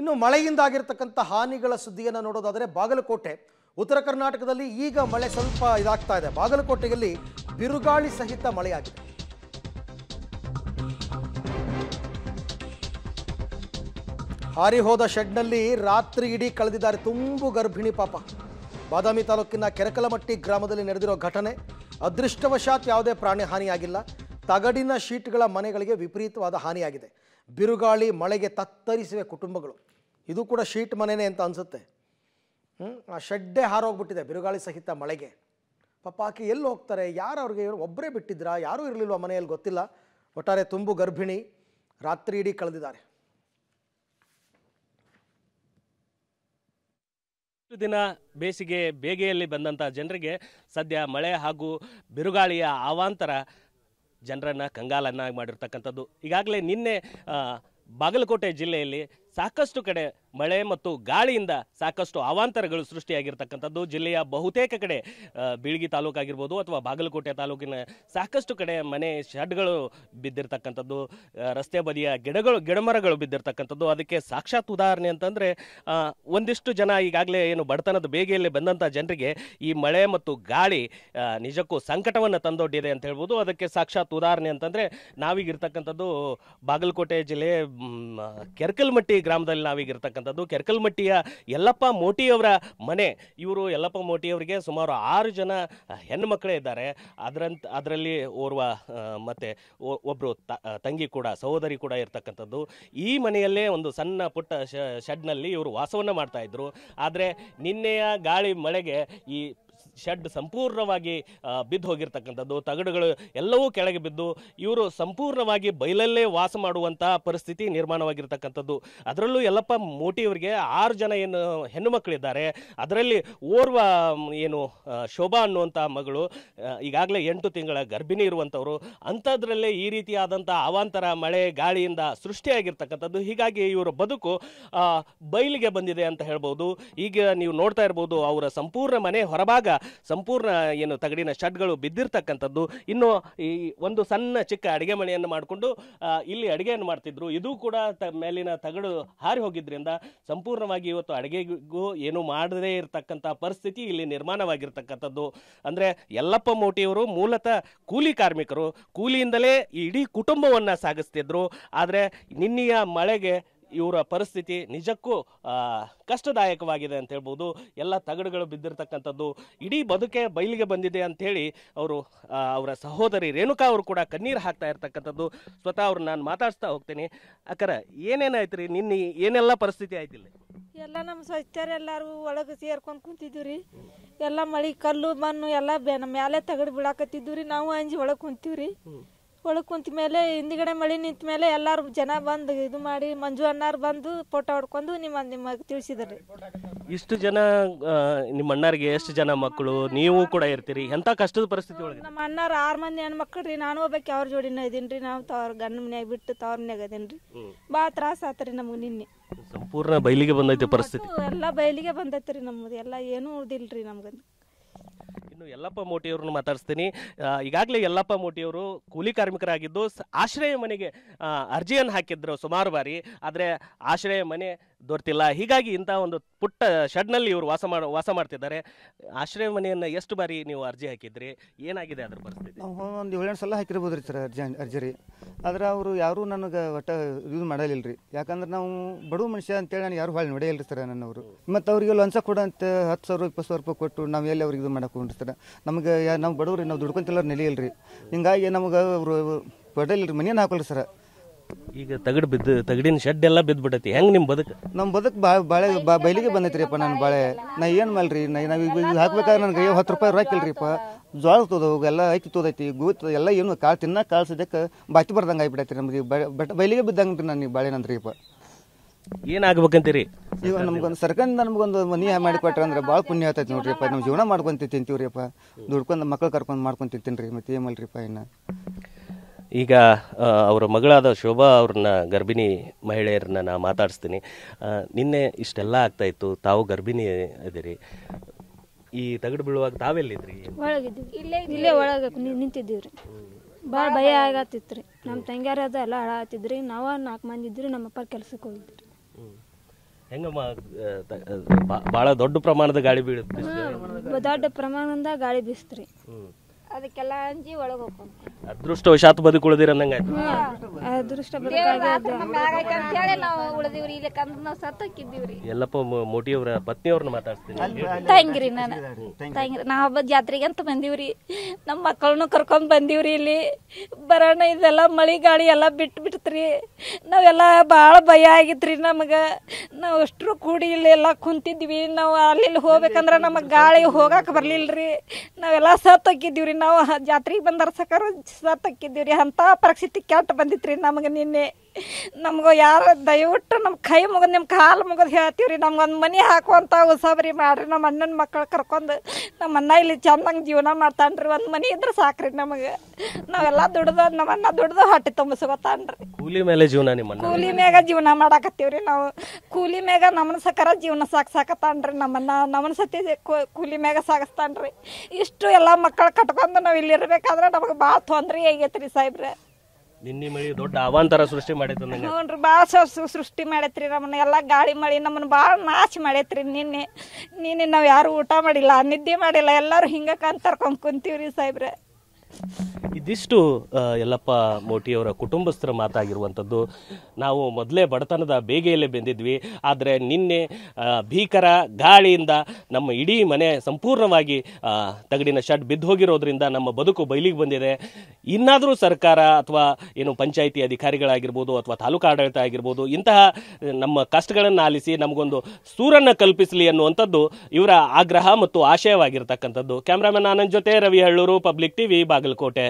ಇನ್ನು ಮಳೆಯಿಂದಾಗಿರ್ತಕ್ಕಂಥ ಹಾನಿಗಳ ಸುದ್ದಿಯನ್ನು ನೋಡೋದಾದರೆ ಬಾಗಲಕೋಟೆ ಉತ್ತರ ಕರ್ನಾಟಕದಲ್ಲಿ ಈಗ ಮಳೆ ಸ್ವಲ್ಪ ಇದಾಗ್ತಾ ಇದೆ ಬಾಗಲಕೋಟೆಯಲ್ಲಿ ಬಿರುಗಾಳಿ ಸಹಿತ ಮಳೆಯಾಗಿದೆ ಹಾರಿ ಹೋದ ಶೆಡ್ನಲ್ಲಿ ರಾತ್ರಿ ಇಡೀ ಕಳೆದಿದ್ದಾರೆ ತುಂಬು ಗರ್ಭಿಣಿ ಪಾಪ ಬಾದಾಮಿ ತಾಲೂಕಿನ ಕೆರಕಲಮಟ್ಟಿ ಗ್ರಾಮದಲ್ಲಿ ನಡೆದಿರೋ ಘಟನೆ ಅದೃಷ್ಟವಶಾತ್ ಯಾವುದೇ ಪ್ರಾಣಿ ಹಾನಿಯಾಗಿಲ್ಲ ತಗಡಿನ ಶೀಟ್ಗಳ ಮನೆಗಳಿಗೆ ವಿಪರೀತವಾದ ಹಾನಿಯಾಗಿದೆ ಬಿರುಗಾಳಿ ಮಳೆಗೆ ತತ್ತರಿಸಿವೆ ಕುಟುಂಬಗಳು ಇದು ಕೂಡ ಶೀಟ್ ಮನೆಯೇ ಅಂತ ಅನಿಸುತ್ತೆ ಆ ಶೆಡ್ಡೆ ಹಾರೋಗ್ಬಿಟ್ಟಿದೆ ಬಿರುಗಾಳಿ ಸಹಿತ ಮಳೆಗೆ ಪಾಪ ಆಕೆ ಎಲ್ಲಿ ಹೋಗ್ತಾರೆ ಯಾರು ಅವ್ರಿಗೆ ಒಬ್ಬರೇ ಬಿಟ್ಟಿದ್ರಾ ಯಾರೂ ಇರಲಿಲ್ವ ಮನೆಯಲ್ಲಿ ಗೊತ್ತಿಲ್ಲ ಒಟ್ಟಾರೆ ತುಂಬು ಗರ್ಭಿಣಿ ರಾತ್ರಿ ಇಡೀ ಕಳೆದಿದ್ದಾರೆ ದಿನ ಬೇಸಿಗೆ ಬೇಗೆಯಲ್ಲಿ ಬಂದಂಥ ಜನರಿಗೆ ಸದ್ಯ ಮಳೆ ಹಾಗೂ ಬಿರುಗಾಳಿಯ ಅವಾಂತರ ಜನರನ್ನು ಕಂಗಾಲನ್ನಾಗಿ ಮಾಡಿರ್ತಕ್ಕಂಥದ್ದು ಈಗಾಗಲೇ ನಿನ್ನೆ ಬಾಗಲಕೋಟೆ ಜಿಲ್ಲೆಯಲ್ಲಿ ಸಾಕಷ್ಟು ಕಡೆ ಮಳೆ ಮತ್ತು ಗಾಳಿಯಿಂದ ಸಾಕಷ್ಟು ಅವಾಂತರಗಳು ಸೃಷ್ಟಿಯಾಗಿರ್ತಕ್ಕಂಥದ್ದು ಜಿಲ್ಲೆಯ ಬಹುತೇಕ ಕಡೆ ಬೀಳ್ಗಿ ತಾಲೂಕು ಆಗಿರ್ಬೋದು ಅಥವಾ ಬಾಗಲಕೋಟೆ ತಾಲೂಕಿನ ಸಾಕಷ್ಟು ಕಡೆ ಮನೆ ಶೆಡ್ಗಳು ಬಿದ್ದಿರ್ತಕ್ಕಂಥದ್ದು ರಸ್ತೆ ಬದಿಯ ಗಿಡಗಳು ಗಿಡಮರಗಳು ಬಿದ್ದಿರ್ತಕ್ಕಂಥದ್ದು ಅದಕ್ಕೆ ಸಾಕ್ಷಾತ್ ಉದಾಹರಣೆ ಅಂತಂದರೆ ಒಂದಿಷ್ಟು ಜನ ಈಗಾಗಲೇ ಏನು ಬಡತನದ ಬೇಗೆಯಲ್ಲಿ ಬಂದಂಥ ಜನರಿಗೆ ಈ ಮಳೆ ಮತ್ತು ಗಾಳಿ ನಿಜಕ್ಕೂ ಸಂಕಟವನ್ನು ತಂದೊಡ್ಡಿದೆ ಅಂತ ಹೇಳ್ಬೋದು ಅದಕ್ಕೆ ಸಾಕ್ಷಾತ್ ಉದಾಹರಣೆ ಅಂತಂದರೆ ನಾವೀಗಿರ್ತಕ್ಕಂಥದ್ದು ಬಾಗಲಕೋಟೆ ಜಿಲ್ಲೆ ಕೆರ್ಕಲ್ಮಟ್ಟಿ ಗ್ರಾಮದಲ್ಲಿ ನಾವೀಗ ಇರ್ತಕ್ಕಂಥದ್ದು ಕೆರ್ಕಲ್ಮಟ್ಟಿಯ ಯಲ್ಲಪ್ಪ ಮೋಟಿಯವರ ಮನೆ ಇವರು ಯಲ್ಲಪ್ಪ ಮೋಟಿಯವರಿಗೆ ಸುಮಾರು ಆರು ಜನ ಹೆಣ್ಣು ಮಕ್ಕಳೇ ಇದ್ದಾರೆ ಅದರಂತ ಅದರಲ್ಲಿ ಓರ್ವ ಮತ್ತು ಒಬ್ಬರು ತಂಗಿ ಕೂಡ ಸಹೋದರಿ ಕೂಡ ಇರ್ತಕ್ಕಂಥದ್ದು ಈ ಮನೆಯಲ್ಲೇ ಒಂದು ಸಣ್ಣ ಪುಟ್ಟ ಶೆಡ್ನಲ್ಲಿ ಇವರು ವಾಸವನ್ನು ಮಾಡ್ತಾಯಿದ್ರು ಆದರೆ ನಿನ್ನೆಯ ಗಾಳಿ ಮಳೆಗೆ ಈ ಶೆಡ್ ಸಂಪೂರ್ಣವಾಗಿ ಬಿದ್ದು ಹೋಗಿರ್ತಕ್ಕಂಥದ್ದು ತಗಡುಗಳು ಎಲ್ಲವೂ ಕೆಳಗೆ ಬಿದ್ದು ಇವರು ಸಂಪೂರ್ಣವಾಗಿ ಬಯಲಲ್ಲೇ ವಾಸ ಮಾಡುವಂತಹ ಪರಿಸ್ಥಿತಿ ನಿರ್ಮಾಣವಾಗಿರ್ತಕ್ಕಂಥದ್ದು ಅದರಲ್ಲೂ ಯಲ್ಲಪ್ಪ ಅವರಿಗೆ ಆರು ಜನ ಏನು ಹೆಣ್ಣು ಮಕ್ಕಳಿದ್ದಾರೆ ಅದರಲ್ಲಿ ಓರ್ವ ಏನು ಶೋಭಾ ಅನ್ನುವಂಥ ಮಗಳು ಈಗಾಗಲೇ ಎಂಟು ತಿಂಗಳ ಗರ್ಭಿಣಿ ಇರುವಂಥವ್ರು ಅಂಥದ್ರಲ್ಲೇ ಈ ರೀತಿಯಾದಂಥ ಅವಾಂತರ ಮಳೆ ಗಾಳಿಯಿಂದ ಸೃಷ್ಟಿಯಾಗಿರ್ತಕ್ಕಂಥದ್ದು ಹೀಗಾಗಿ ಇವರ ಬದುಕು ಬಯಲಿಗೆ ಬಂದಿದೆ ಅಂತ ಹೇಳ್ಬೋದು ಈಗ ನೀವು ನೋಡ್ತಾ ಇರ್ಬೋದು ಅವರ ಸಂಪೂರ್ಣ ಮನೆ ಹೊರಭಾಗ ಸಂಪೂರ್ಣ ಏನು ತಗಡಿನ ಶಡ್ಗಳು ಬಿದ್ದಿರ್ತಕ್ಕಂಥದ್ದು ಇನ್ನು ಈ ಒಂದು ಸಣ್ಣ ಚಿಕ್ಕ ಅಡುಗೆ ಮನೆಯನ್ನು ಮಾಡಿಕೊಂಡು ಇಲ್ಲಿ ಅಡುಗೆಯನ್ನು ಮಾಡ್ತಿದ್ರು ಇದು ಕೂಡ ಮೇಲಿನ ತಗಡು ಹಾರಿ ಹೋಗಿದ್ರಿಂದ ಸಂಪೂರ್ಣವಾಗಿ ಇವತ್ತು ಅಡಿಗೆಗೂ ಏನು ಮಾಡದೇ ಇರತಕ್ಕಂಥ ಪರಿಸ್ಥಿತಿ ಇಲ್ಲಿ ನಿರ್ಮಾಣವಾಗಿರ್ತಕ್ಕಂಥದ್ದು ಅಂದರೆ ಯಲ್ಲಪ್ಪ ಮೋಟಿಯವರು ಮೂಲತಃ ಕೂಲಿ ಕಾರ್ಮಿಕರು ಕೂಲಿಯಿಂದಲೇ ಇಡೀ ಕುಟುಂಬವನ್ನು ಸಾಗಿಸ್ತಿದ್ರು ಆದರೆ ನಿನ್ನೆಯ ಮಳೆಗೆ ಇವರ ಪರಿಸ್ಥಿತಿ ನಿಜಕ್ಕೂ ಕಷ್ಟದಾಯಕವಾಗಿದೆ ಅಂತ ಹೇಳ್ಬೋದು ಎಲ್ಲ ತಗಡುಗಳು ಬಿದ್ದಿರತಕ್ಕಂಥದ್ದು ಇಡೀ ಬದುಕೆ ಬಯಲಿಗೆ ಬಂದಿದೆ ಅಂಥೇಳಿ ಅವರು ಅವರ ಸಹೋದರಿ ರೇಣುಕಾ ಅವರು ಕೂಡ ಕಣ್ಣೀರು ಹಾಕ್ತಾ ಇರ್ತಕ್ಕಂಥದ್ದು ಸ್ವತಃ ಅವ್ರು ನಾನು ಮಾತಾಡ್ಸ್ತಾ ಹೋಗ್ತೇನೆ ಅಕ್ಕರ ಏನೇನಾಯ್ತು ರೀ ನಿನ್ನೆ ಏನೆಲ್ಲ ಪರಿಸ್ಥಿತಿ ಆಯ್ತಿಲ್ಲ ಎಲ್ಲ ನಮ್ಮ ಸ್ವಚ್ಛರು ಎಲ್ಲರೂ ಒಳಗೆ ಸೇರ್ಕೊಂಡು ಕುಂತಿದ್ವಿ ರೀ ಎಲ್ಲ ಮಳೆ ಕಲ್ಲು ಮಣ್ಣು ಎಲ್ಲ ನಮ್ಮ ಮ್ಯಾಲೆ ತಗಡು ಬಿಡಾಕತ್ತಿದ್ವಿ ರೀ ನಾವು ಅಂಜಿ ಒಳಗೆ ಕುಂತೀವಿ ರೀ ಒಳಗೆ ಕುಂತ ಮೇಲೆ ಹಿಂದ್ಗಡೆ ಮಳೆ ನಿಂತ ಮೇಲೆ ಎಲ್ಲರೂ ಜನ ಬಂದು ಇದು ಮಾಡಿ ಮಂಜು ಅಣ್ಣಾರು ಬಂದು ಫೋಟೋ ಹೊಡ್ಕೊಂಡು ನಿಮ್ಮ ನಿಮಗೆ ತಿಳಿಸಿದ್ರಿ ಇಷ್ಟು ಜನ ನಿಮ್ಮ ಅಣ್ಣಾರಿಗೆ ಎಷ್ಟು ಜನ ಮಕ್ಕಳು ನೀವು ಕೂಡ ಇರ್ತೀರಿ ಎಂತ ಕಷ್ಟದ ಪರಿಸ್ಥಿತಿ ಒಳಗೆ ನಮ್ಮ ಅಣ್ಣಾರು ಆರು ಮಂದಿ ಮಕ್ಕಳ್ರಿ ರೀ ನಾನು ಒಬ್ಬಾಕಿ ಅವ್ರ ಜೋಡಿನ ಇದೀನಿ ರೀ ನಾವು ತವ್ರ ಗಂಡ ಮನ್ಯಾಗ ಬಿಟ್ಟು ತವ್ರ ಮನ್ಯಾಗ ಇದೀನಿ ರೀ ಭಾಳ ತ್ರಾಸ ಆತ್ರಿ ನಮಗೆ ನಿನ್ನೆ ಸಂಪೂರ್ಣ ಬಯಲಿಗೆ ಬಂದೈತೆ ಪರಿಸ್ಥಿತಿ ಎಲ್ಲ ಬಯಲಿಗೆ ಬಂದೈತೆ ರೀ ನಮ್ಮದು ಎಲ್ಲ ಏನೂ ಉಳ್ದಿಲ್ಲ ರೀ ನಮ್ಗೆ ನಾನು ಯಲ್ಲಪ್ಪ ಮೋಟಿಯವ್ರನ್ನ ಮಾತಾಡಿಸ್ತೀನಿ ಈಗಾಗಲೇ ಯಲ್ಲಪ್ಪ ಮೋಟಿಯವರು ಕೂಲಿ ಕಾರ್ಮಿಕರಾಗಿದ್ದು ಆಶ್ರಯ ಮನೆಗೆ ಅರ್ಜಿಯನ್ನು ಹಾಕಿದ್ರು ಸುಮಾರು ಬಾರಿ ಆದರೆ ಆಶ್ರಯ ಮನೆ ದೊರೆತಿಲ್ಲ ಹೀಗಾಗಿ ಇಂತಹ ಒಂದು ಪುಟ್ಟ ಶೆಡ್ನಲ್ಲಿ ಇವರು ವಾಸ ಮಾಡ ವಾಸ ಮಾಡ್ತಿದ್ದಾರೆ ಆಶ್ರಯ ಮನೆಯನ್ನು ಎಷ್ಟು ಬಾರಿ ನೀವು ಅರ್ಜಿ ಹಾಕಿದ್ರಿ ಏನಾಗಿದೆ ಅದ್ರ ಪರಿಸ್ಥಿತಿ ಒಂದು ಏಳೆಂಟು ಸಲ ಹಾಕಿರ್ಬೋದು ರೀ ಸರ್ ಅರ್ಜಿ ಅರ್ಜಿ ರೀ ಆದ್ರೆ ಅವರು ಯಾರೂ ನನಗೆ ಒಟ್ಟ ಯೂಸ್ ಮಾಡಲಿಲ್ಲ ರೀ ಯಾಕಂದ್ರೆ ನಾವು ಬಡವ ಮನುಷ್ಯ ಅಂತೇಳಿ ನಾನು ಯಾರು ಭಾಳ ನೋಡಿಯಲ್ಲ ರೀ ಸರ್ ನನ್ನವರು ಮತ್ತು ಅವರಿಗೆ ಲಂಚ ಅಂತ ಹತ್ತು ಸಾವಿರ ಇಪ್ಪತ್ತು ಸಾವಿರ ರೂಪಾಯಿ ಕೊಟ್ಟು ನಾವು ಎಲ್ಲಿ ಅವ್ರಿಗೆ ಇದು ಮಾಡಕ್ಕೆ ಸರ್ ನಮಗೆ ನಾವು ಬಡವ್ರಿ ನಾವು ದುಡ್ಕೊಂತಿಲ್ಲ ನೆಲೆಯಲ್ಲ ಹಿಂಗಾಗಿ ನಮಗೆ ಅವರು ರೀ ಮನೆಯನ್ನು ಹಾಕಲ್ಲ ಸರ್ ಈಗ ತಗಡು ಬಿದ್ದು ತಗಡಿನ ಶೆಡ್ ಎಲ್ಲ ಬಿದ್ದು ಬಿಟ್ಟೈತಿ ಹೆಂಗೆ ನಿಮ್ಮ ಬದುಕು ನಮ್ಮ ಬದುಕು ಬಾಳೆ ಬಾ ಬೈಲಿಗೆ ಬಂದೈತ್ರಿಪ್ಪ ನಾನು ಬಾಳೆ ನಾ ಏನು ಮಲ್ರಿ ಹಾಕ್ಬೇಕಾದ್ರೆ ನಾವು ಈಗ ಹಾಕ್ಬೇಕಾದ್ರೆ ನನಗೆ ಹತ್ತು ರೂಪಾಯಿ ರಾಕಿಲ್ರಿಪ್ಪ ಜೋಳ ತೋದವು ಎಲ್ಲ ಅಕ್ಕಿ ತೋದೈತಿ ಗೂತ್ ಎಲ್ಲ ಏನು ಕಾಳು ತಿನ್ನ ಕಾಳು ಸದ್ಯಕ್ಕೆ ಬಾಕಿ ಬರ್ದಂಗ ಆಗಿಬಿಟ್ಟೈತಿ ನಮ್ಗೆ ಬಟ್ ಬೈಲಿಗೆ ಬಿದ್ದಂಗೆ ನಾನು ನೀವು ಬಾಳೆನಂದ್ರಿಪ್ಪ ನಂದ್ರಿಪ್ಪ ಏನಾಗ್ಬೇಕಂತೀರಿ ಈಗ ನಮ್ಗೊಂದು ಸರ್ಕಾರದಿಂದ ನಮ್ಗೊಂದು ಮನಿ ಮಾಡಿಕೊಟ್ರೆ ಅಂದ್ರೆ ಭಾಳ ಪುಣ್ಯ ಆಗ್ತೈತಿ ನೋಡ್ರಿಪ್ಪ ನಮ್ಮ ಜೀವನ ಮಾಡ್ಕೊಂತ ತಿಂತೀವ್ರಿಪ್ಪ ದುಡ್ಕೊಂಡು ಮಕ್ಳು ಕರ್ಕೊಂಡು ಮಾಡ್ಕೊಂತ ತಿಂತೀನಿ ರೀ ಮತ್ತೆ ಮಲ್ರಿಪ್ಪ ಇನ್ನು ಈಗ ಅವರ ಮಗಳಾದ ಶೋಭಾ ಅವ್ರನ್ನ ಗರ್ಭಿಣಿ ಮಹಿಳೆಯರನ್ನ ನಾನು ಮಾತಾಡಿಸ್ತೀನಿ ನಿನ್ನೆ ಇಷ್ಟೆಲ್ಲ ಆಗ್ತಾ ಇತ್ತು ತಾವು ಗರ್ಭಿಣಿ ಇದ್ದೀರಿ ಈ ತಗಡು ಬೀಳುವಾಗ ತಾವೆಲ್ಲಿದ್ರಿ ಇಲ್ಲೇ ಒಳಗ ನಿಂತಿದ್ದೀವ್ರಿ ಭಾಳ ಭಯ ಆಗತ್ತಿತ್ರಿ ನಮ್ಮ ತಂಗ್ಯಾರ ಎಲ್ಲ ಹಾಳಾತಿದ್ರಿ ನಾವ ನಾಲ್ಕು ಮಂದಿ ಇದ್ರಿ ನಮ್ಮ ಅಪ್ಪ ಕೆಲ್ಸಕ್ಕೆ ಹೋಗಿದ್ರಿ ಹೆಂಗಮ್ಮ ಬಹಳ ದೊಡ್ಡ ಪ್ರಮಾಣದ ಗಾಳಿ ಬೀಳುತ್ತೆ ದೊಡ್ಡ ಪ್ರಮಾಣದ ಗಾಳಿ ಬೀಸ್ತ್ರಿ ಅದಕ್ಕೆಲ್ಲ ಅಂಜಿ ಒಳಗೆ ಹೋಗ್ಕೊಂತ ಅದೃಷ್ಟವಶಾತ್ ಬದುಕುಳಿದಿರ ಆಯ್ತು ಅದೃಷ್ಟ ಎಲ್ಲಪ್ಪ ಮೋಟಿಯವ್ರ ಪತ್ನಿಯವ್ರನ್ನ ಮಾತಾಡ್ತೀನಿ ನಾನು ನಾವು ಹಬ್ಬದ ಜಾತ್ರೆಗೆ ಅಂತ ಬಂದಿವ್ರಿ ನಮ್ಮ ಮಕ್ಕಳನ್ನು ಕರ್ಕೊಂಡ್ ಬಂದೀವ್ರಿ ಇಲ್ಲಿ ಬರೋಣ ಇದೆಲ್ಲ ಮಳಿ ಗಾಳಿ ಎಲ್ಲ ಬಿಟ್ಟು ಬಿಡ್ತ್ರಿ ನಾವೆಲ್ಲ ಭಾಳ ಭಯ ಆಗಿತ್ರಿ ನಮಗ ನಾವು ಅಷ್ಟರು ಕೂಡಿ ಇಲ್ಲಿ ಎಲ್ಲಾ ಕುಂತಿದ್ವಿ ನಾವು ಅಲ್ಲಿ ಹೋಗ್ಬೇಕಂದ್ರ ನಮಗೆ ಗಾಳಿ ಹೋಗಕ್ಕೆ ಬರ್ಲಿಲ್ರಿ ನಾವೆಲ್ಲ ಸತ್ತೊಕ್ಕಿದ್ದೀವ್ರಿ ನಾವು ಜಾತ್ರೆಗೆ ಬಂದಾರ ಸಕಾರ ಸತ್ತೊಕ್ಕಿದ್ದೀವ್ರಿ ಅಂತ ಪರಿಸ್ಥಿತಿ ಕೆಟ್ಟ ಬಂದಿತ್ರಿ ನಮಗೆ ನಮಗೆ ನಿನ್ನೆ ನಮಗೂ ಯಾರು ದಯವಿಟ್ಟು ನಮ್ಮ ಕೈ ಮುಗಿದು ನಿಮ್ಮ ಕಾಲು ಮುಗಿದು ಹೇಳ್ತೀವಿ ರೀ ನಮ್ಗೊಂದು ಮನೆ ಹಾಕುವಂಥ ಉಸಾಬ್ರಿ ಮಾಡಿರಿ ನಮ್ಮ ಅಣ್ಣನ ಮಕ್ಕಳು ಕರ್ಕೊಂಡು ನಮ್ಮ ಅಣ್ಣ ಇಲ್ಲಿ ಚಂದಂಗೆ ಜೀವನ ಮಾಡ್ತಾನ್ರಿ ಒಂದು ಮನೆ ಇದ್ರೆ ಸಾಕ್ರಿ ನಮಗೆ ನಾವೆಲ್ಲ ದುಡ್ದು ನಮ್ಮ ಅಣ್ಣ ದುಡ್ದು ಹೊಟ್ಟೆ ತುಂಬಿಸ್ಕೊತಾನ್ರಿ ಕೂಲಿ ಮೇಲೆ ಜೀವನ ನಿಮ್ಮ ಕೂಲಿ ಮ್ಯಾಗ ಜೀವನ ಮಾಡಾಕತ್ತೀವಿ ರೀ ನಾವು ಕೂಲಿ ಮ್ಯಾಗ ನಮ್ಮನ ಸಕರ ಜೀವನ ಸಾಕ್ಸಾಕತ್ತಾನ್ರಿ ನಮ್ಮನ್ನ ನಮ್ಮನ ಸತಿ ಕೂಲಿ ಮ್ಯಾಗ ಸಾಗಿಸ್ತಾನ್ರಿ ಇಷ್ಟು ಎಲ್ಲ ಮಕ್ಕಳು ಕಟ್ಕೊಂಡು ನಾವು ಇಲ್ಲಿರ್ಬೇಕಾದ್ರೆ ನಮಗೆ ಭಾಳ ತೊಂದರೆ ಆಗೈತೆ ರೀ ಸಾಹೇಬ್ರೆ ನಿನ್ನೆ ಮಳಿ ದೊಡ್ಡ ಅವಾಂತರ ಸೃಷ್ಟಿ ಮಾಡೈತೆ ಹ್ಞೂ ಸೃಷ್ಟಿ ಮಾಡೈತ್ರಿ ನಮ್ಮನ್ನ ಎಲ್ಲ ಗಾಳಿ ಮಳಿ ನಮ್ಮನ್ನ ಭಾಳ ನಾಶ ಮಾಡೇತ್ರಿ ನಿನ್ನೆ ನಿನ್ನೆ ನಾವು ಯಾರು ಊಟ ಮಾಡಿಲ್ಲ ನಿದ್ದೆ ಮಾಡಿಲ್ಲ ಎಲ್ಲರೂ ಹಿಂಗ ಕಂತರ್ಕೊಂಡ್ ಕುಂತೀವ್ರಿ ಸಾಹೇಬ್ರೆ ಇದಿಷ್ಟು ಯಲ್ಲಪ್ಪ ಮೋಟಿಯವರ ಕುಟುಂಬಸ್ಥರ ಮಾತಾಗಿರುವಂಥದ್ದು ನಾವು ಮೊದಲೇ ಬಡತನದ ಬೇಗೆಯಲ್ಲೇ ಬೆಂದಿದ್ವಿ ಆದರೆ ನಿನ್ನೆ ಭೀಕರ ಗಾಳಿಯಿಂದ ನಮ್ಮ ಇಡೀ ಮನೆ ಸಂಪೂರ್ಣವಾಗಿ ತಗಡಿನ ಶಡ್ ಬಿದ್ದು ಹೋಗಿರೋದ್ರಿಂದ ನಮ್ಮ ಬದುಕು ಬಯಲಿಗೆ ಬಂದಿದೆ ಇನ್ನಾದರೂ ಸರ್ಕಾರ ಅಥವಾ ಏನು ಪಂಚಾಯಿತಿ ಅಧಿಕಾರಿಗಳಾಗಿರ್ಬೋದು ಅಥವಾ ತಾಲೂಕು ಆಡಳಿತ ಆಗಿರ್ಬೋದು ಇಂತಹ ನಮ್ಮ ಕಷ್ಟಗಳನ್ನು ಆಲಿಸಿ ನಮಗೊಂದು ಸೂರನ್ನು ಕಲ್ಪಿಸಲಿ ಅನ್ನುವಂಥದ್ದು ಇವರ ಆಗ್ರಹ ಮತ್ತು ಆಶಯವಾಗಿರ್ತಕ್ಕಂಥದ್ದು ಕ್ಯಾಮ್ರಾಮನ್ ಆನಂದ್ ಜೊತೆ ರವಿ ಹಳ್ಳೂರು ಪಬ್ಲಿಕ್ ಟಿವಿ ಬಾಗಲಕೋಟೆ